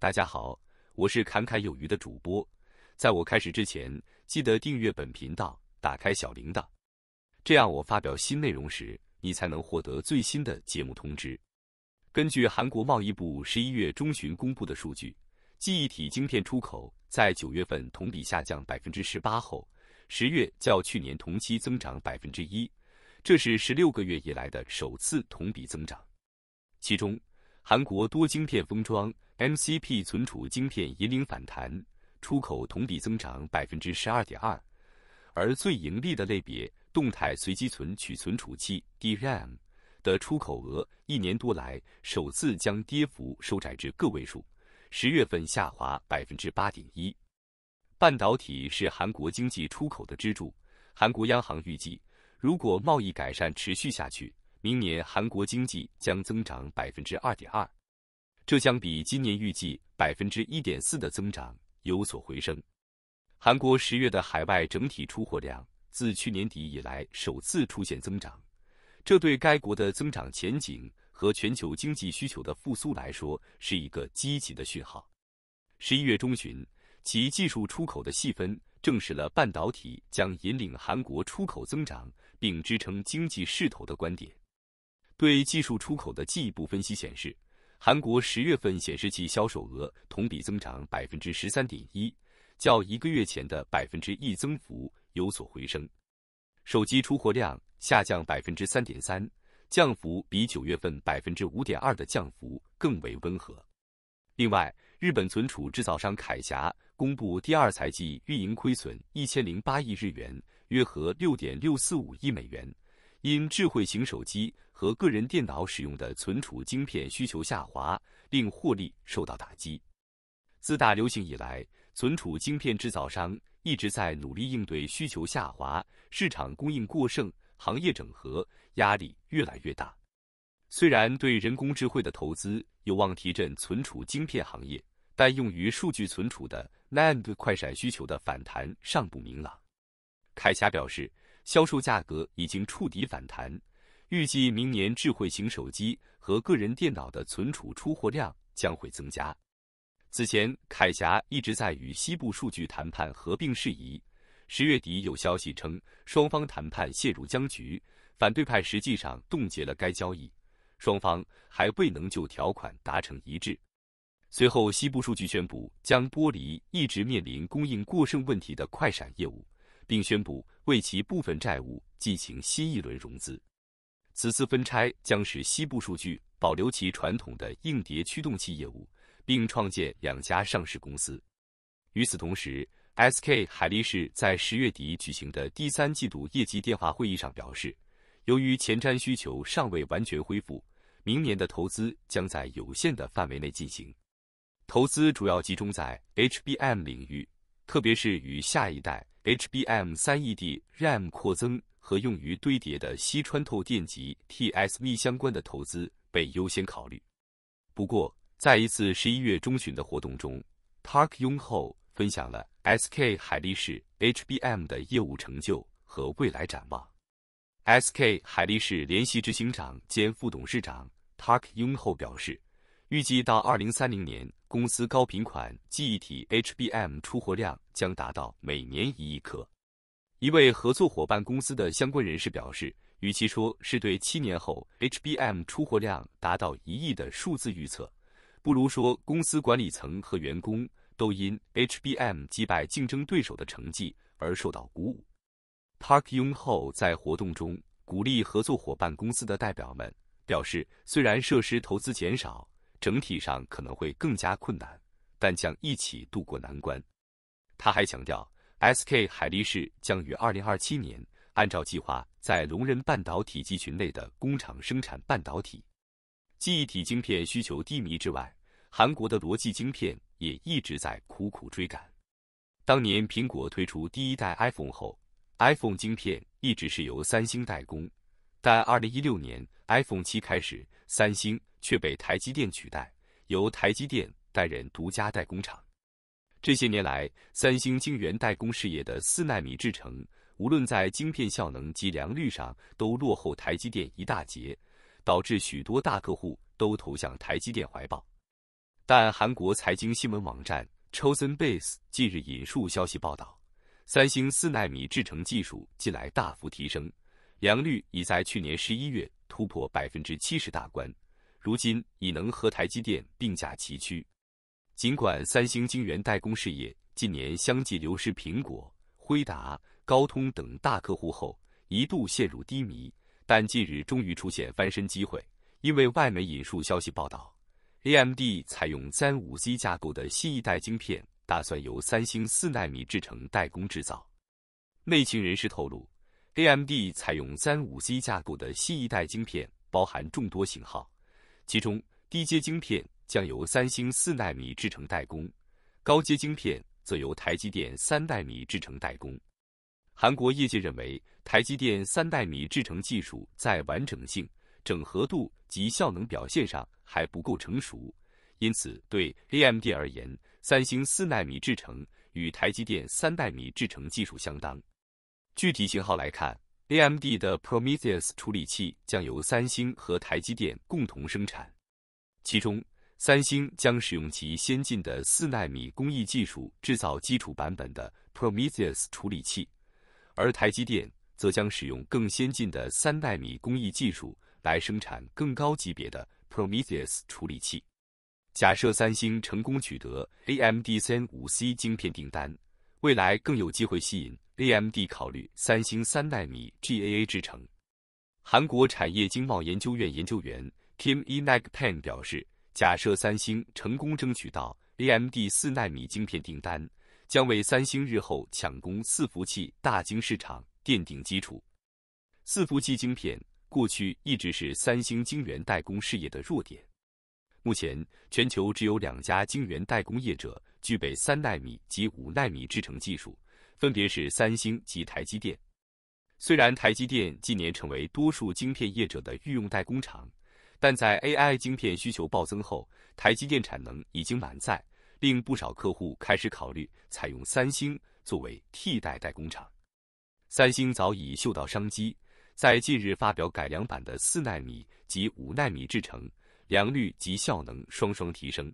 大家好，我是侃侃有余的主播。在我开始之前，记得订阅本频道，打开小铃铛，这样我发表新内容时，你才能获得最新的节目通知。根据韩国贸易部十一月中旬公布的数据，记忆体晶片出口在九月份同比下降百分之十八后，十月较去年同期增长百分之一，这是十六个月以来的首次同比增长。其中，韩国多晶片封装 MCP 存储晶片引领反弹，出口同比增长百分之十二点二。而最盈利的类别动态随机存取存储器 DRAM 的出口额，一年多来首次将跌幅收窄至个位数，十月份下滑百分之八点一。半导体是韩国经济出口的支柱。韩国央行预计，如果贸易改善持续下去。明年韩国经济将增长百分之二点二，这将比今年预计百分之一点四的增长有所回升。韩国十月的海外整体出货量自去年底以来首次出现增长，这对该国的增长前景和全球经济需求的复苏来说是一个积极的讯号。十一月中旬，其技术出口的细分证实了半导体将引领韩国出口增长并支撑经济势头的观点。对技术出口的进一步分析显示，韩国十月份显示器销售额同比增长百分之十三点一，较一个月前的百分之一增幅有所回升。手机出货量下降百分之三点三，降幅比九月份百分之五点二的降幅更为温和。另外，日本存储制造商铠霞公布第二财季运营亏损一千零八亿日元，约合六点六四五亿美元。因智慧型手机和个人电脑使用的存储晶片需求下滑，令获利受到打击。自大流行以来，存储晶片制造商一直在努力应对需求下滑、市场供应过剩、行业整合压力越来越大。虽然对人工智能的投资有望提振存储晶片行业，但用于数据存储的 NAND 快闪需求的反弹尚不明朗。凯霞表示。销售价格已经触底反弹，预计明年智慧型手机和个人电脑的存储出货量将会增加。此前，凯霞一直在与西部数据谈判合并事宜。十月底有消息称，双方谈判陷入僵局，反对派实际上冻结了该交易，双方还未能就条款达成一致。随后，西部数据宣布将剥离一直面临供应过剩问题的快闪业务。并宣布为其部分债务进行新一轮融资。此次分拆将使西部数据保留其传统的硬碟驱动器业务，并创建两家上市公司。与此同时，SK 海力士在十月底举行的第三季度业绩电话会议上表示，由于前瞻需求尚未完全恢复，明年的投资将在有限的范围内进行，投资主要集中在 HBM 领域。特别是与下一代 HBM 三 E D RAM 扩增和用于堆叠的锡穿透电极 t s v 相关的投资被优先考虑。不过，在一次十一月中旬的活动中，Park Yong-ho 分享了 SK 海力士 HBM 的业务成就和未来展望。SK 海力士联席执行长兼副董事长 Park Yong-ho 表示，预计到2030年。公司高频款记忆体 HBM 出货量将达到每年一亿颗。一位合作伙伴公司的相关人士表示，与其说是对七年后 HBM 出货量达到一亿的数字预测，不如说公司管理层和员工都因 HBM 击败竞争对手的成绩而受到鼓舞。Park y 后 n g 在活动中鼓励合作伙伴公司的代表们表示，虽然设施投资减少。整体上可能会更加困难，但将一起渡过难关。他还强调，SK 海力士将于二零二七年按照计划在龙仁半导体集群内的工厂生产半导体记忆体晶片。需求低迷之外，韩国的逻辑晶片也一直在苦苦追赶。当年苹果推出第一代 iPhone 后，iPhone 晶片一直是由三星代工，但二零一六年 iPhone 七开始，三星。却被台积电取代，由台积电担任独家代工厂。这些年来，三星晶圆代工事业的四纳米制程，无论在晶片效能及良率上，都落后台积电一大截，导致许多大客户都投向台积电怀抱。但韩国财经新闻网站 c h o s e n b a s e 近日引述消息报道，三星四纳米制程技术近来大幅提升，良率已在去年十一月突破百分之七十大关。如今已能和台积电并驾齐驱。尽管三星晶圆代工事业近年相继流失苹果、辉达、高通等大客户后，一度陷入低迷，但近日终于出现翻身机会。因为外媒引述消息报道，AMD 采用 Zen 5C 架构的新一代晶片，打算由三星四纳米制程代工制造。内情人士透露，AMD 采用 Zen 5C 架构的新一代晶片包含众多型号。其中，低阶晶片将由三星四纳米制成代工，高阶晶片则由台积电三纳米制成代工。韩国业界认为，台积电三纳米制成技术在完整性、整合度及效能表现上还不够成熟，因此对 AMD 而言，三星四纳米制成与台积电三纳米制成技术相当。具体型号来看。AMD 的 Prometheus 处理器将由三星和台积电共同生产，其中三星将使用其先进的四纳米工艺技术制造基础版本的 Prometheus 处理器，而台积电则将使用更先进的三纳米工艺技术来生产更高级别的 Prometheus 处理器。假设三星成功取得 AMD Zen 5C 晶片订单，未来更有机会吸引。AMD 考虑三星三纳米 GAA 制程，韩国产业经贸研究院研究员 Kim Inagpen 表示，假设三星成功争取到 AMD 四纳米晶片订单，将为三星日后抢攻伺服器大晶市场奠定基础。伺服器晶片过去一直是三星晶圆代工事业的弱点，目前全球只有两家晶圆代工业者具备三纳米及五纳米制程技术。分别是三星及台积电。虽然台积电近年成为多数晶片业者的御用代工厂，但在 AI 晶片需求暴增后，台积电产能已经满载，令不少客户开始考虑采用三星作为替代代工厂。三星早已嗅到商机，在近日发表改良版的四纳米及五纳米制程，良率及效能双双提升。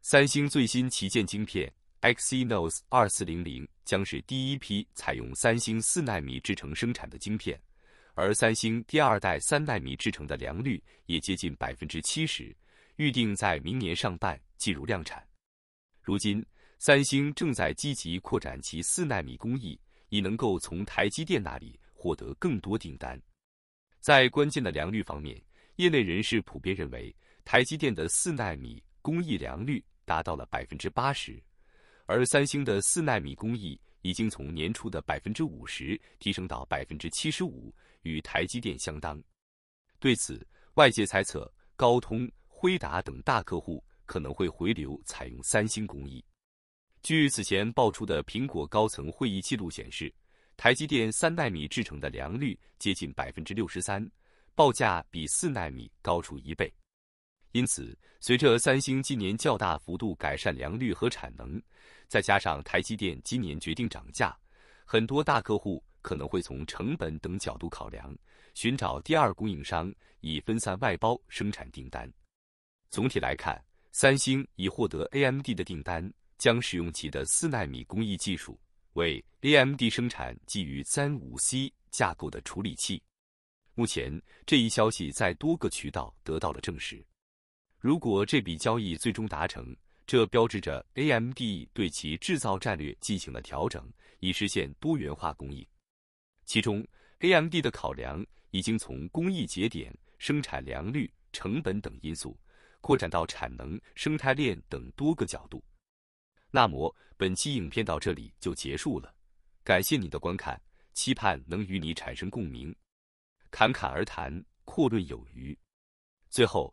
三星最新旗舰晶片。Exynos 二四零零将是第一批采用三星四纳米制程生产的晶片，而三星第二代三纳米制程的良率也接近百分之七十，预定在明年上半进入量产。如今，三星正在积极扩展其四纳米工艺，以能够从台积电那里获得更多订单。在关键的良率方面，业内人士普遍认为，台积电的四纳米工艺良率达到了百分之八十。而三星的四纳米工艺已经从年初的百分之五十提升到百分之七十五，与台积电相当。对此，外界猜测高通、辉达等大客户可能会回流采用三星工艺。据此前爆出的苹果高层会议记录显示，台积电三纳米制成的良率接近百分之六十三，报价比四纳米高出一倍。因此，随着三星今年较大幅度改善良率和产能，再加上台积电今年决定涨价，很多大客户可能会从成本等角度考量，寻找第二供应商以分散外包生产订单。总体来看，三星已获得 AMD 的订单，将使用其的四纳米工艺技术为 AMD 生产基于三五 C 架构的处理器。目前，这一消息在多个渠道得到了证实。如果这笔交易最终达成，这标志着 AMD 对其制造战略进行了调整，以实现多元化供应。其中，AMD 的考量已经从工艺节点、生产良率、成本等因素，扩展到产能、生态链等多个角度。那么，本期影片到这里就结束了，感谢你的观看，期盼能与你产生共鸣。侃侃而谈，阔论有余。最后。